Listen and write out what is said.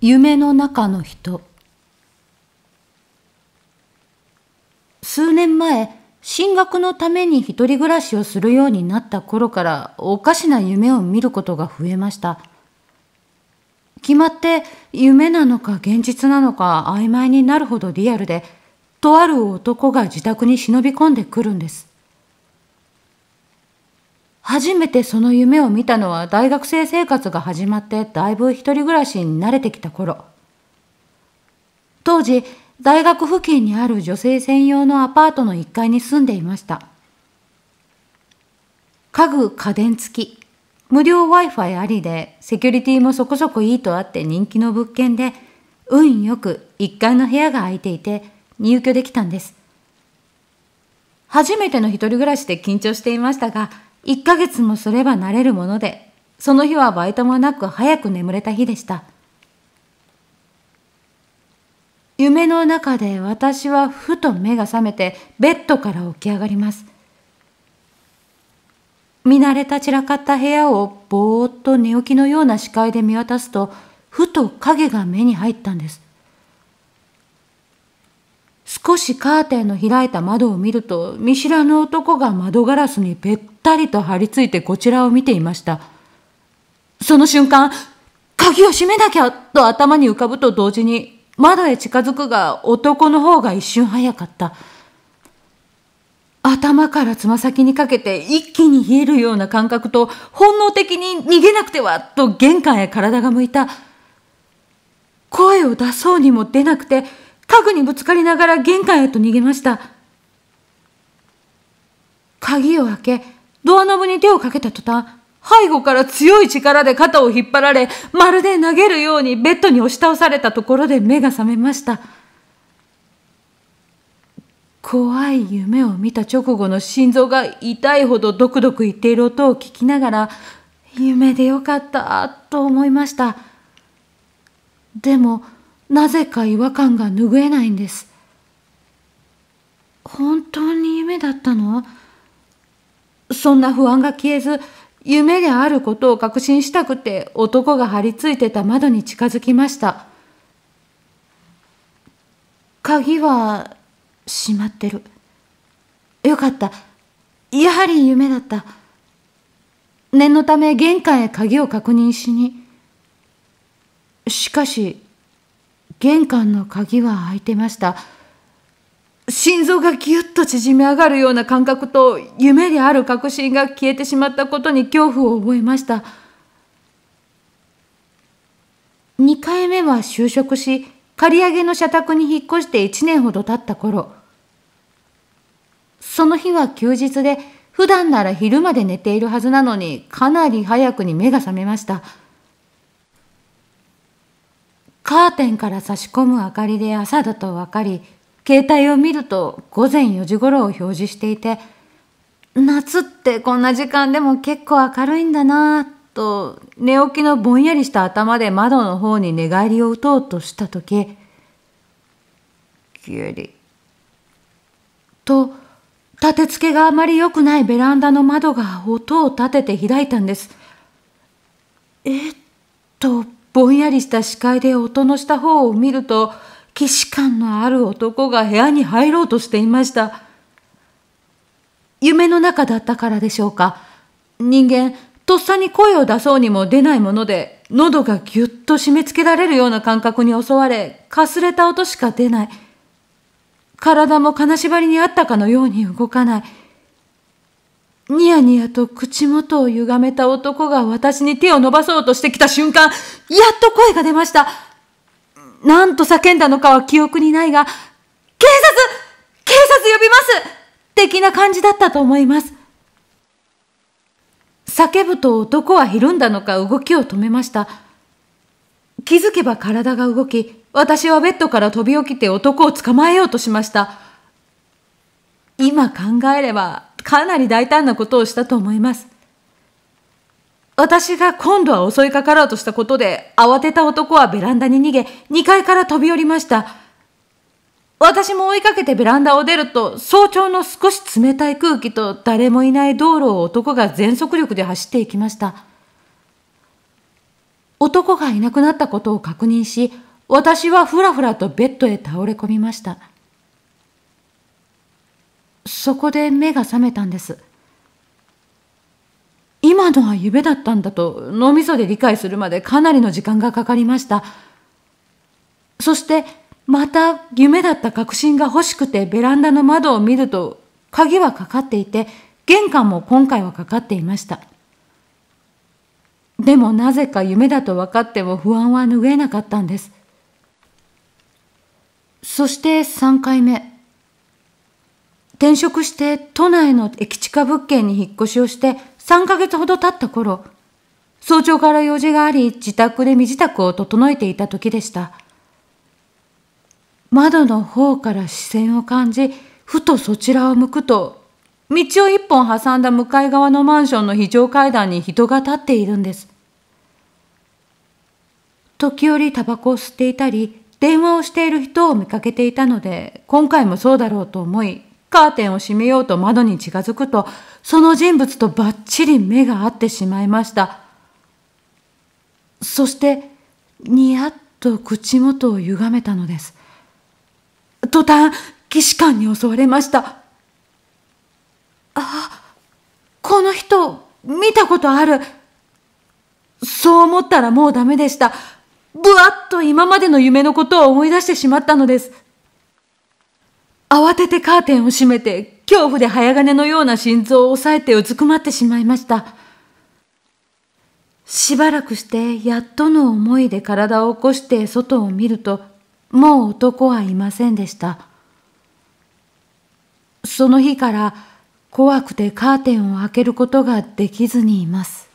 夢の中の人数年前進学のために一人暮らしをするようになった頃からおかしな夢を見ることが増えました決まって夢なのか現実なのか曖昧になるほどリアルでとある男が自宅に忍び込んでくるんです初めてその夢を見たのは大学生生活が始まってだいぶ一人暮らしに慣れてきた頃。当時、大学付近にある女性専用のアパートの1階に住んでいました。家具家電付き、無料 Wi-Fi ありで、セキュリティもそこそこいいとあって人気の物件で、運よく1階の部屋が空いていて入居できたんです。初めての一人暮らしで緊張していましたが、1ヶ月もすれば慣れるもので、その日はバイトもなく早く眠れた日でした。夢の中で私はふと目が覚めてベッドから起き上がります。見慣れた散らかった部屋をぼーっと寝起きのような視界で見渡すと、ふと影が目に入ったんです。少しカーテンの開いた窓を見ると、見知らぬ男が窓ガラスにべっったりと張り付いてこちらを見ていました。その瞬間、鍵を閉めなきゃと頭に浮かぶと同時に、窓へ近づくが男の方が一瞬早かった。頭からつま先にかけて一気に冷えるような感覚と本能的に逃げなくてはと玄関へ体が向いた。声を出そうにも出なくて家具にぶつかりながら玄関へと逃げました。鍵を開け、ドアノブに手をかけた途端、背後から強い力で肩を引っ張られ、まるで投げるようにベッドに押し倒されたところで目が覚めました。怖い夢を見た直後の心臓が痛いほどドクドク言っている音を聞きながら、夢でよかったと思いました。でも、なぜか違和感が拭えないんです。本当に夢だったのそんな不安が消えず、夢であることを確信したくて男が張り付いてた窓に近づきました。鍵は閉まってる。よかった。やはり夢だった。念のため玄関へ鍵を確認しに。しかし、玄関の鍵は開いてました。心臓がぎゅっと縮み上がるような感覚と夢である確信が消えてしまったことに恐怖を覚えました。2回目は就職し、借り上げの社宅に引っ越して1年ほど経った頃、その日は休日で、普段なら昼まで寝ているはずなのに、かなり早くに目が覚めました。カーテンから差し込む明かりで朝だと分かり、携帯を見ると午前4時頃を表示していて、夏ってこんな時間でも結構明るいんだなぁと、寝起きのぼんやりした頭で窓の方に寝返りを打とうとした時、ギュうと、立て付けがあまり良くないベランダの窓が音を立てて開いたんです。えっと、ぼんやりした視界で音のした方を見ると、既視感のある男が部屋に入ろうとしていました。夢の中だったからでしょうか。人間、とっさに声を出そうにも出ないもので、喉がぎゅっと締め付けられるような感覚に襲われ、かすれた音しか出ない。体も金縛りにあったかのように動かない。ニヤニヤと口元を歪めた男が私に手を伸ばそうとしてきた瞬間、やっと声が出ました。なんと叫んだのかは記憶にないが、警察警察呼びます的な感じだったと思います。叫ぶと男はひるんだのか動きを止めました。気づけば体が動き、私はベッドから飛び起きて男を捕まえようとしました。今考えればかなり大胆なことをしたと思います。私が今度は襲いかかろうとしたことで、慌てた男はベランダに逃げ、2階から飛び降りました。私も追いかけてベランダを出ると、早朝の少し冷たい空気と誰もいない道路を男が全速力で走っていきました。男がいなくなったことを確認し、私はふらふらとベッドへ倒れ込みました。そこで目が覚めたんです。今のは夢だったんだと脳みそで理解するまでかなりの時間がかかりました。そしてまた夢だった確信が欲しくてベランダの窓を見ると鍵はかかっていて玄関も今回はかかっていました。でもなぜか夢だと分かっても不安は拭えなかったんです。そして3回目。転職して都内の駅近物件に引っ越しをして3ヶ月ほど経った頃、早朝から用事があり、自宅で身支度を整えていた時でした。窓の方から視線を感じ、ふとそちらを向くと、道を一本挟んだ向かい側のマンションの非常階段に人が立っているんです。時折タバコを吸っていたり、電話をしている人を見かけていたので、今回もそうだろうと思い、カーテンを閉めようと窓に近づくと、その人物とばっちり目が合ってしまいました。そして、にやっと口元を歪めたのです。途端、騎士官に襲われました。あ、この人、見たことある。そう思ったらもうダメでした。ぶわっと今までの夢のことを思い出してしまったのです。慌ててカーテンを閉めて、恐怖で早金のような心臓を抑えてうずくまってしまいました。しばらくしてやっとの思いで体を起こして外を見ると、もう男はいませんでした。その日から怖くてカーテンを開けることができずにいます。